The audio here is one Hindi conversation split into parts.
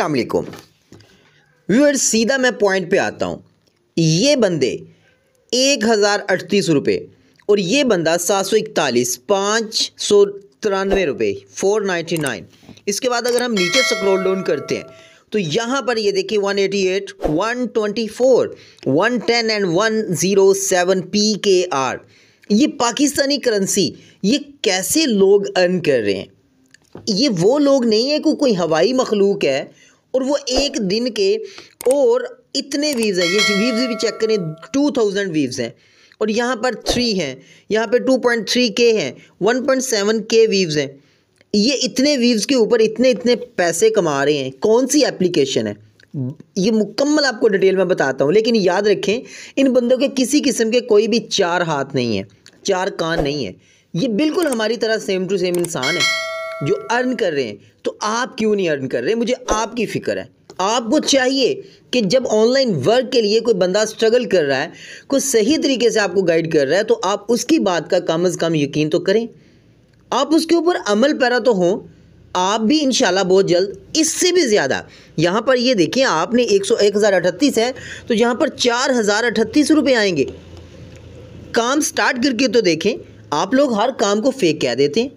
अलैक्म व्यूअर सीधा मैं पॉइंट पे आता हूँ ये बंदे एक हज़ार अड़तीस रुपये और ये बंदा सात सौ इकतालीस पाँच सौ तिरानवे रुपये फोर नाइन्टी नाइन इसके बाद अगर हम नीचे स्क्रॉल डाउन करते हैं तो यहाँ पर ये देखिए one one eighty eight twenty four one ten and one zero seven P K R ये पाकिस्तानी करेंसी ये कैसे लोग अर्न कर रहे हैं ये वो लोग नहीं है को कोई हवाई मखलूक है और वो एक दिन के और इतने वीव्स हैं ये वीव्स भी चेक करें टू थाउजेंड वीव्स हैं और यहाँ पर थ्री हैं यहाँ पर टू पॉइंट थ्री के हैं वन पॉइंट सेवन के वीव्स हैं ये इतने वीव्स के ऊपर इतने इतने पैसे कमा रहे हैं कौन सी एप्लीकेशन है ये मुकम्मल आपको डिटेल में बताता हूँ लेकिन याद रखें इन बंदों के किसी किस्म के कोई भी चार हाथ नहीं है चार कान नहीं है ये बिल्कुल हमारी तरह सेम टू सेम इंसान है जो अर्न कर रहे हैं तो आप क्यों नहीं अर्न कर रहे मुझे आपकी फ़िक्र है आपको चाहिए कि जब ऑनलाइन वर्क के लिए कोई बंदा स्ट्रगल कर रहा है कोई सही तरीके से आपको गाइड कर रहा है तो आप उसकी बात का कम अज़ कम यकीन तो करें आप उसके ऊपर अमल पैरा तो हों आप भी इन बहुत जल्द इससे भी ज़्यादा यहाँ पर ये देखिए आपने एक सौ एक हज़ार अठतीस है तो यहाँ पर चार हज़ार अठतीस रुपये आएंगे काम स्टार्ट करके तो देखें आप लोग हर काम को फेक कह देते हैं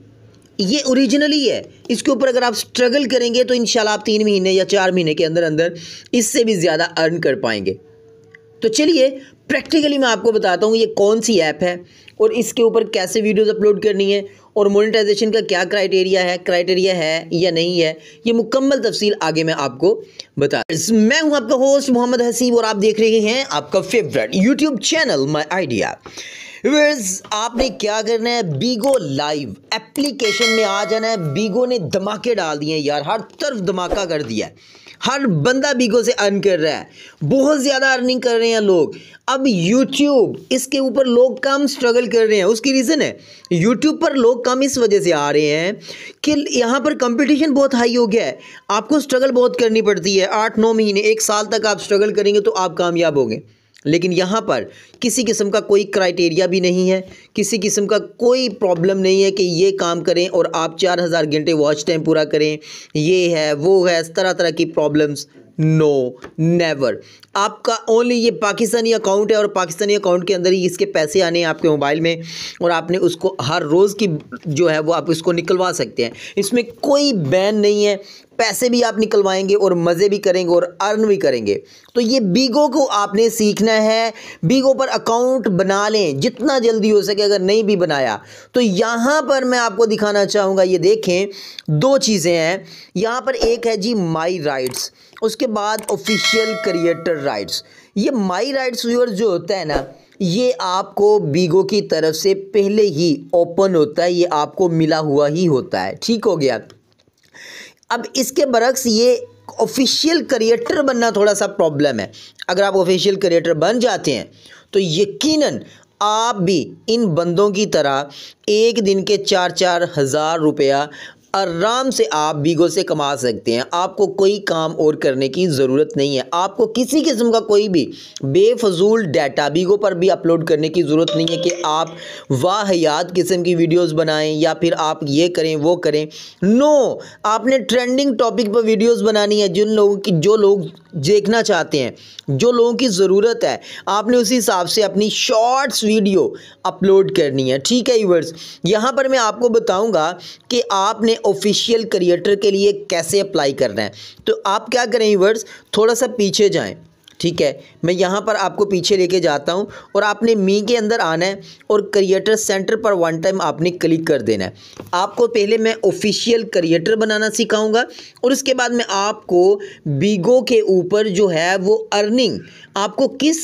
ये ओरिजिनली है इसके ऊपर अगर आप स्ट्रगल करेंगे तो इन आप तीन महीने या चार महीने के अंदर अंदर इससे भी ज़्यादा अर्न कर पाएंगे तो चलिए प्रैक्टिकली मैं आपको बताता हूँ ये कौन सी ऐप है और इसके ऊपर कैसे वीडियोस अपलोड करनी है और मोनेटाइजेशन का क्या क्राइटेरिया है क्राइटेरिया है या नहीं है ये मुकम्मल तफसील आगे मैं आपको बता मैं हूँ आपका होस्ट मोहम्मद हसीब और आप देख रहे हैं आपका favourite YouTube channel My Idea viewers आपने क्या करना है बीगो लाइव एप्लीकेशन में आ जाना है बीगो ने धमाके डाल दिए हैं यार हर तरफ धमाका कर दिया है हर बंदा बीगो से अर्न कर रहा है बहुत ज़्यादा अर्निंग कर रहे हैं लोग अब यूट्यूब इसके ऊपर लोग कम स्ट्रगल कर रहे हैं उसकी रीज़न है यूट्यूब पर लोग कम इस वजह से आ रहे हैं कि यहाँ पर कंपटीशन बहुत हाई हो गया है आपको स्ट्रगल बहुत करनी पड़ती है आठ नौ महीने एक साल तक आप स्ट्रगल करेंगे तो आप कामयाब होंगे लेकिन यहाँ पर किसी किस्म का कोई क्राइटेरिया भी नहीं है किसी किस्म का कोई प्रॉब्लम नहीं है कि ये काम करें और आप चार हज़ार घंटे वॉच टाइम पूरा करें ये है वो है तरह तरह की प्रॉब्लम्स नो no, नेवर आपका ओनली ये पाकिस्तानी अकाउंट है और पाकिस्तानी अकाउंट के अंदर ही इसके पैसे आने हैं आपके मोबाइल में और आपने उसको हर रोज़ की जो है वो आप इसको निकलवा सकते हैं इसमें कोई बैन नहीं है पैसे भी आप निकलवाएंगे और मज़े भी करेंगे और अर्न भी करेंगे तो ये बीगो को आपने सीखना है बीगो पर अकाउंट बना लें जितना जल्दी हो सके अगर नहीं भी बनाया तो यहाँ पर मैं आपको दिखाना चाहूँगा ये देखें दो चीज़ें हैं यहाँ पर एक है जी माई राइट्स उसके बाद ऑफिशियल क्रिएटर राइट्स ये माई राइट्स व्यूअर जो होता है ना ये आपको बीगो की तरफ से पहले ही ओपन होता है ये आपको मिला हुआ ही होता है ठीक हो गया अब इसके बरक्स ये ऑफिशियल क्रिएटर बनना थोड़ा सा प्रॉब्लम है अगर आप ऑफिशियल क्रिएटर बन जाते हैं तो यकीनन आप भी इन बंदों की तरह एक दिन के चार चार हज़ार रुपया आराम से आप बीगो से कमा सकते हैं आपको कोई काम और करने की ज़रूरत नहीं है आपको किसी किस्म का कोई भी बेफजूल डाटा बीगो पर भी अपलोड करने की ज़रूरत नहीं है कि आप वाहियात किस्म की वीडियोस बनाएं या फिर आप ये करें वो करें नो आपने ट्रेंडिंग टॉपिक पर वीडियोस बनानी है जिन लोगों की जो लोग देखना चाहते हैं जो लोगों की ज़रूरत है आपने उसी हिसाब से अपनी शॉर्ट्स वीडियो अपलोड करनी है ठीक है यूवर्स यहाँ पर मैं आपको बताऊँगा कि आपने ऑफिशियल क्रिएटर के लिए कैसे अप्लाई करना है तो आप क्या करें वर्ड्स थोड़ा सा पीछे जाएं ठीक है मैं यहाँ पर आपको पीछे लेके जाता हूँ और आपने मी के अंदर आना है और क्रिएटर सेंटर पर वन टाइम आपने क्लिक कर देना है आपको पहले मैं ऑफिशियल क्रिएटर बनाना सिखाऊंगा और उसके बाद मैं आपको बीगो के ऊपर जो है वो अर्निंग आपको किस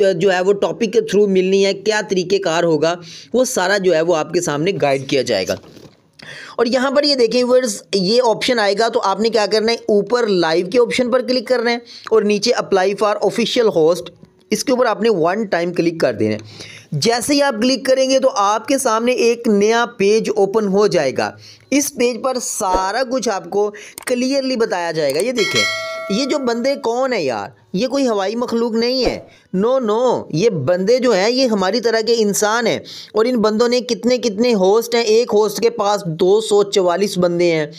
जो है वो टॉपिक के थ्रू मिलनी है क्या तरीक़ेकार होगा वो सारा जो है वो आपके सामने गाइड किया जाएगा और यहाँ पर ये देखें व्यूअर्स ये ऑप्शन आएगा तो आपने क्या करना है ऊपर लाइव के ऑप्शन पर क्लिक करना है और नीचे अप्लाई फॉर ऑफिशियल होस्ट इसके ऊपर आपने वन टाइम क्लिक कर देना है जैसे ही आप क्लिक करेंगे तो आपके सामने एक नया पेज ओपन हो जाएगा इस पेज पर सारा कुछ आपको क्लियरली बताया जाएगा ये देखें ये जो बंदे कौन है यार ये कोई हवाई मखलूक नहीं है नो नो ये बंदे जो हैं ये हमारी तरह के इंसान हैं और इन बंदों ने कितने कितने होस्ट हैं एक होस्ट के पास दो बंदे हैं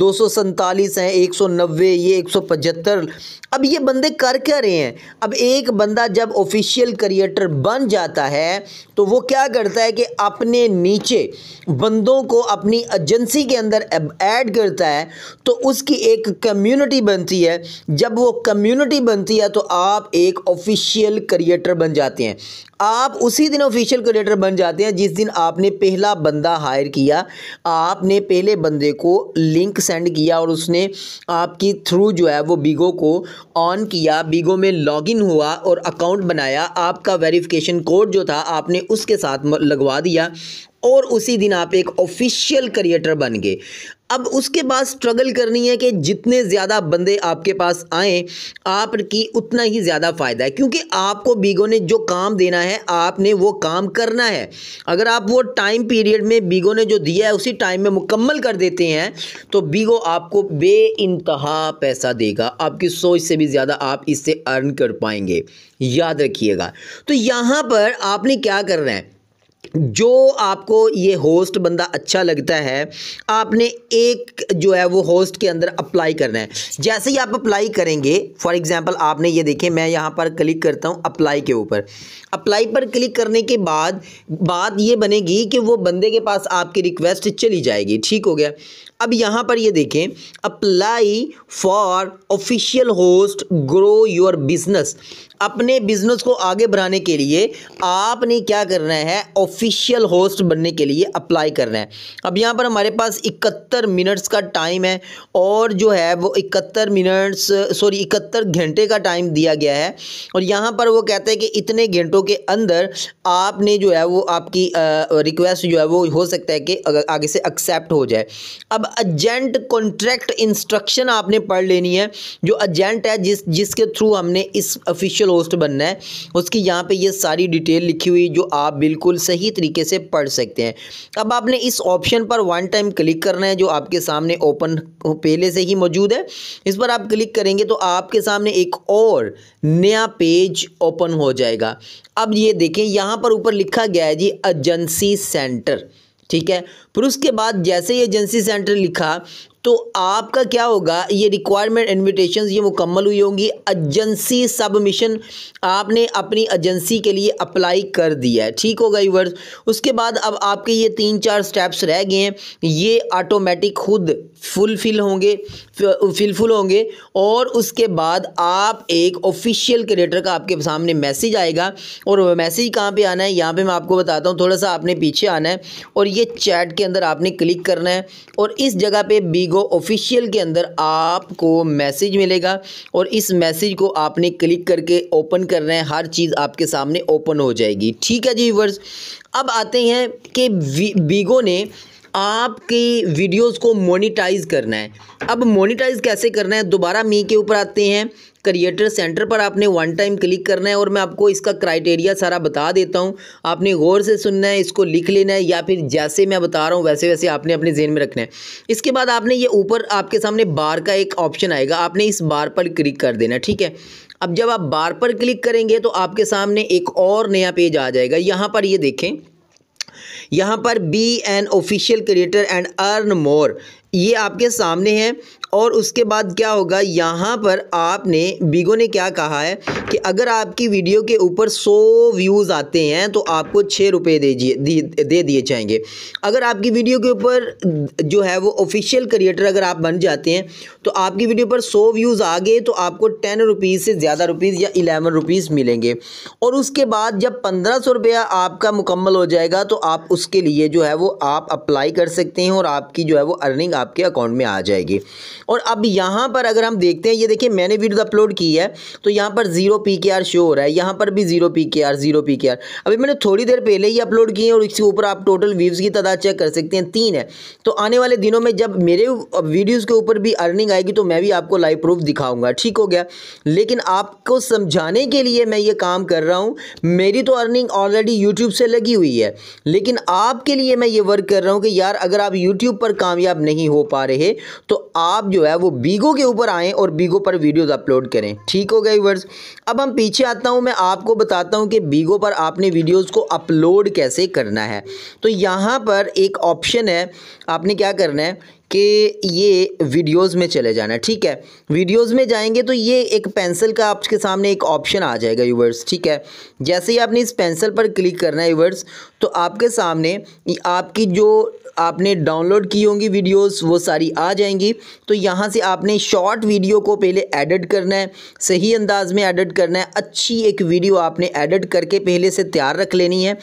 दो सौ सैंतालीस हैं एक सौ नब्बे ये एक सौ पचहत्तर अब ये बंदे कर क्या रहे हैं अब एक बंदा जब ऑफिशियल क्रिएटर बन जाता है तो वो क्या करता है कि अपने नीचे बंदों को अपनी एजेंसी के अंदर ऐड करता है तो उसकी एक कम्युनिटी बनती है जब वो कम्युनिटी बनती है तो आप एक ऑफिशियल क्रिएटर बन जाते हैं आप उसी दिन ऑफिशियल क्रिएटर बन जाते हैं जिस दिन आपने पहला बंदा हायर किया आपने पहले बंदे को लिंक सेंड किया और उसने आपकी थ्रू जो है वो बीगो को ऑन किया बीगो में लॉगिन हुआ और अकाउंट बनाया आपका वेरिफिकेशन कोड जो था आपने उसके साथ लगवा दिया और उसी दिन आप एक ऑफिशियल क्रिएटर बन गए अब उसके बाद स्ट्रगल करनी है कि जितने ज़्यादा बंदे आपके पास आएँ आपकी उतना ही ज़्यादा फ़ायदा है क्योंकि आपको बीगो ने जो काम देना है आपने वो काम करना है अगर आप वो टाइम पीरियड में बीगो ने जो दिया है उसी टाइम में मुकम्मल कर देते हैं तो बीगो आपको बे इंतहा पैसा देगा आपकी सोच से भी ज़्यादा आप इससे अर्न कर पाएंगे याद रखिएगा तो यहाँ पर आपने क्या करना है जो आपको ये होस्ट बंदा अच्छा लगता है आपने एक जो है वो होस्ट के अंदर अप्लाई करना है जैसे ही आप अप्लाई करेंगे फॉर एग्जांपल आपने ये देखे मैं यहाँ पर क्लिक करता हूँ अप्लाई के ऊपर अप्लाई पर क्लिक करने के बाद बात ये बनेगी कि वो बंदे के पास आपकी रिक्वेस्ट चली जाएगी ठीक हो गया अब यहाँ पर ये देखें apply for official host grow your business अपने बिजनेस को आगे बढ़ाने के लिए आपने क्या करना है ऑफिशियल होस्ट बनने के लिए अप्लाई करना है अब यहाँ पर हमारे पास इकहत्तर मिनट्स का टाइम है और जो है वो इकहत्तर मिनट्स सॉरी इकहत्तर घंटे का टाइम दिया गया है और यहाँ पर वो कहते हैं कि इतने घंटों के अंदर आपने जो है वो आपकी रिक्वेस्ट जो है वो हो सकता है कि आगे से एक्सेप्ट हो जाए अब एजेंट कॉन्ट्रैक्ट इंस्ट्रक्शन आपने पढ़ लेनी है जो एजेंट है जिस जिसके थ्रू हमने इस ऑफिशियल रोस्ट बनना है उसकी यहाँ पे ये सारी डिटेल लिखी हुई जो आप बिल्कुल सही तरीके से पढ़ सकते हैं अब आपने इस ऑप्शन पर वन टाइम क्लिक करना है जो आपके सामने ओपन पहले से ही मौजूद है इस पर आप क्लिक करेंगे तो आपके सामने एक और नया पेज ओपन हो जाएगा अब ये देखें यहाँ पर ऊपर लिखा गया है जी एजेंसी सेंटर ठीक है फिर उसके बाद जैसे ही एजेंसी सेंटर लिखा तो आपका क्या होगा ये रिक्वायरमेंट इन्विटेशन ये मुकम्मल हुई होंगी एजेंसी सबमिशन आपने अपनी एजेंसी के लिए अप्लाई कर दिया है ठीक होगा वर्ड उसके बाद अब आपके ये तीन चार स्टेप्स रह गए हैं ये ऑटोमेटिक खुद फुलफिल होंगे फिलफुल होंगे और उसके बाद आप एक ऑफिशियल क्रिएटर का आपके सामने मैसेज आएगा और मैसेज कहाँ पर आना है यहाँ पर मैं आपको बताता हूँ थोड़ा सा आपने पीछे आना है और ये चैट के अंदर आपने क्लिक करना है और इस जगह पे बीगो ऑफिशियल के अंदर आपको मैसेज मिलेगा और इस मैसेज को आपने क्लिक करके ओपन करना है हर चीज़ आपके सामने ओपन हो जाएगी ठीक है जी वर्स अब आते हैं कि बीगो ने आपकी वीडियोस को मोनिटाइज करना है अब मोनिटाइज कैसे करना है दोबारा मी के ऊपर आते हैं क्रिएटर सेंटर पर आपने वन टाइम क्लिक करना है और मैं आपको इसका क्राइटेरिया सारा बता देता हूँ आपने गौर से सुनना है इसको लिख लेना है या फिर जैसे मैं बता रहा हूँ वैसे वैसे आपने अपने जेन में रखना है इसके बाद आपने ये ऊपर आपके सामने बार का एक ऑप्शन आएगा आपने इस बार पर क्लिक कर देना ठीक है अब जब आप बार पर क्लिक करेंगे तो आपके सामने एक और नया पेज आ जाएगा यहाँ पर ये देखें यहाँ पर be an official creator and earn more ये आपके सामने हैं और उसके बाद क्या होगा यहाँ पर आपने बीगो ने क्या कहा है कि अगर आपकी वीडियो के ऊपर सौ व्यूज़ आते हैं तो आपको छः रुपये दिए दे दिए जाएंगे अगर आपकी वीडियो के ऊपर जो है वो ऑफिशियल क्रिएटर अगर आप बन जाते हैं तो आपकी वीडियो पर सौ व्यूज़ आ गए तो आपको टेन रुपीज़ से ज़्यादा रुपीज़ या इलेवन रुपीज़ मिलेंगे और उसके बाद जब पंद्रह सौ रुपया आपका मुकम्मल हो जाएगा तो आप उसके लिए जो है वो आप अप्लाई कर सकते हैं और आपकी जो है वो अर्निंग आपके अकाउंट में आ जाएगी और अब यहाँ पर अगर हम देखते हैं ये देखिए मैंने वीडियो अपलोड की है तो यहाँ पर zero P K R show हो रहा है यहाँ पर भी zero P K R zero P K R अभी मैंने थोड़ी देर पहले ही अपलोड है और इसके ऊपर आप टोटल व्यूज़ की तादाद चेक कर सकते हैं तीन है तो आने वाले दिनों में जब मेरे वीडियोज़ के ऊपर भी अर्निंग आएगी तो मैं भी आपको लाइव प्रूफ दिखाऊंगा ठीक हो गया लेकिन आपको समझाने के लिए मैं ये काम कर रहा हूँ मेरी तो अर्निंग ऑलरेडी यूट्यूब से लगी हुई है लेकिन आपके लिए मैं ये वर्क कर रहा हूँ कि यार अगर आप यूट्यूब पर कामयाब नहीं हो पा रहे तो आप जो है वो बीगो के ऊपर आएँ और बीगो पर वीडियोस अपलोड करें ठीक हो गए वर्ड्स अब हम पीछे आता हूँ मैं आपको बताता हूँ कि बीगो पर आपने वीडियोस को अपलोड कैसे करना है तो यहाँ पर एक ऑप्शन है आपने क्या करना है कि ये वीडियोस में चले जाना ठीक है वीडियोस में जाएंगे तो ये एक पेंसिल का आपके सामने एक ऑप्शन आ जाएगा यूवर्स ठीक है जैसे ही आपने इस पेंसिल पर क्लिक करना है यूवर्स तो आपके सामने आपकी जो आपने डाउनलोड की होंगी वीडियोस वो सारी आ जाएंगी तो यहाँ से आपने शॉर्ट वीडियो को पहले एडिट करना है सही अंदाज में एडिट करना है अच्छी एक वीडियो आपने एडिट करके पहले से तैयार रख लेनी है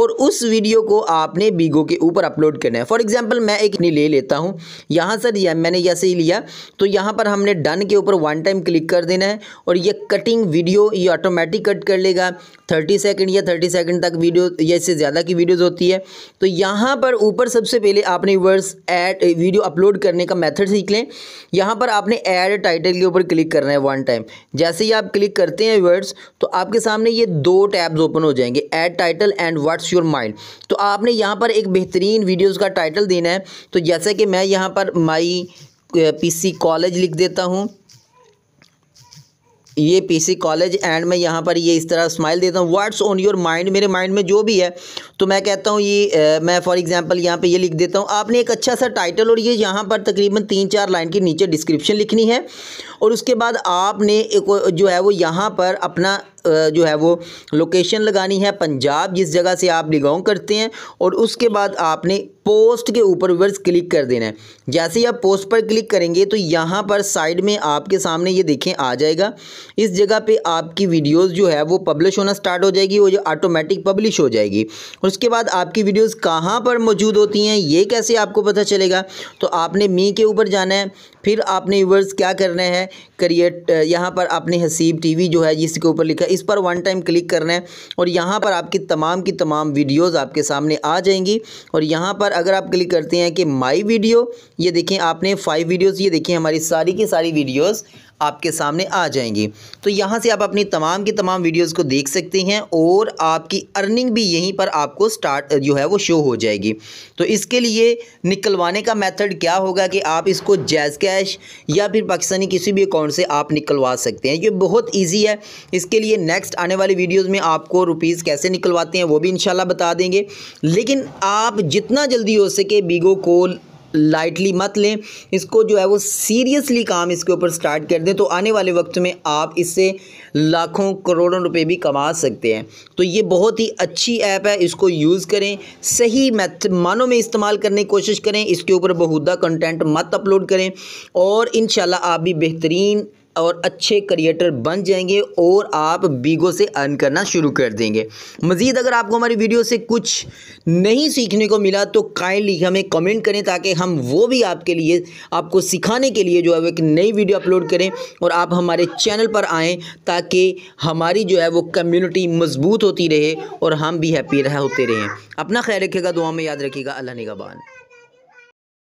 और उस वीडियो को आपने बीगो के ऊपर अपलोड करना है फॉर एग्ज़ाम्पल मैं एक ले लेता हूँ यहाँ सर यह मैंने ऐसे ही लिया तो यहाँ पर हमने डन के ऊपर वन टाइम क्लिक कर देना है और ये कटिंग वीडियो ये ऑटोमेटिक कट कर लेगा थर्टी सेकेंड या थर्टी सेकेंड तक वीडियो या इससे ज़्यादा की वीडियोस होती है तो यहाँ पर ऊपर सबसे पहले आपने वर्स एड वीडियो अपलोड करने का मेथड सीख लें यहाँ पर आपने एड टाइटल के ऊपर क्लिक करना है वन टाइम जैसे ही आप क्लिक करते हैं वर्ड्स तो आपके सामने ये दो टैब्स ओपन हो जाएंगे add title and what's your mind तो आपने यहाँ पर एक बेहतरीन वीडियोज़ का टाइटल देना है तो जैसे कि मैं यहाँ पर माई पीसी कॉलेज लिख देता हूँ ये पीसी कॉलेज एंड मैं यहाँ पर ये इस तरह स्माइल देता हूँ वर्ड्स ऑन योर माइंड मेरे माइंड में जो भी है तो मैं कहता हूँ ये मैं फॉर एग्जांपल यहाँ पे ये लिख देता हूँ आपने एक अच्छा सा टाइटल और ये यहाँ पर तकरीबन तीन चार लाइन के नीचे डिस्क्रिप्शन लिखनी है और उसके बाद आपने एक जो है वो यहाँ पर अपना जो है वो लोकेशन लगानी है पंजाब जिस जगह से आप बिलोंग करते हैं और उसके बाद आपने पोस्ट के ऊपर वर्स क्लिक कर देना है जैसे ही आप पोस्ट पर क्लिक करेंगे तो यहाँ पर साइड में आपके सामने ये देखें आ जाएगा इस जगह पे आपकी वीडियोस जो है वो पब्लिश होना स्टार्ट हो जाएगी वो जो ऑटोमेटिक पब्लिश हो जाएगी उसके बाद आपकी वीडियोस कहाँ पर मौजूद होती हैं ये कैसे आपको पता चलेगा तो आपने मी के ऊपर जाना है फिर आपने व्यूवर्स क्या करना है करिएट यहाँ पर आपने हसीब टी जो है जिसके ऊपर लिखा इस पर वन टाइम क्लिक करना है और यहाँ पर आपकी तमाम की तमाम वीडियोज़ आपके सामने आ जाएंगी और यहाँ पर अगर आप क्लिक करते हैं कि माई वीडियो ये देखें आपने फाइव वीडियोज़ ये देखें हमारी सारी की सारी वीडियोज़ आपके सामने आ जाएंगी तो यहाँ से आप अपनी तमाम की तमाम वीडियोस को देख सकते हैं और आपकी अर्निंग भी यहीं पर आपको स्टार्ट जो है वो शो हो जाएगी तो इसके लिए निकलवाने का मेथड क्या होगा कि आप इसको जैज़ कैश या फिर पाकिस्तानी किसी भी अकाउंट से आप निकलवा सकते हैं ये बहुत ईजी है इसके लिए नेक्स्ट आने वाली वीडियोज़ में आपको रुपीज़ कैसे निकलवाते हैं वो भी इन बता देंगे लेकिन आप जितना जल्दी हो सके बीगो को लाइटली मत लें इसको जो है वो सीरियसली काम इसके ऊपर स्टार्ट कर दें तो आने वाले वक्त में आप इससे लाखों करोड़ों रुपए भी कमा सकते हैं तो ये बहुत ही अच्छी ऐप है इसको यूज़ करें सही मैथ मानों में इस्तेमाल करने की कोशिश करें इसके ऊपर बहुदा कंटेंट मत अपलोड करें और इन आप भी बेहतरीन और अच्छे क्रिएटर बन जाएंगे और आप बीगो से अर्न करना शुरू कर देंगे मज़ीद अगर आपको हमारी वीडियो से कुछ नहीं सीखने को मिला तो काइंडली हमें कमेंट करें ताकि हम वो भी आपके लिए आपको सिखाने के लिए जो है वो एक नई वीडियो अपलोड करें और आप हमारे चैनल पर आएँ ताकि हमारी जो है वो कम्यूनिटी मजबूत होती रहे और हम भी हैप्पी रह होते रहें अपना ख्याल रखिएगा दुआ में याद रखिएगा अल्लाह निगबान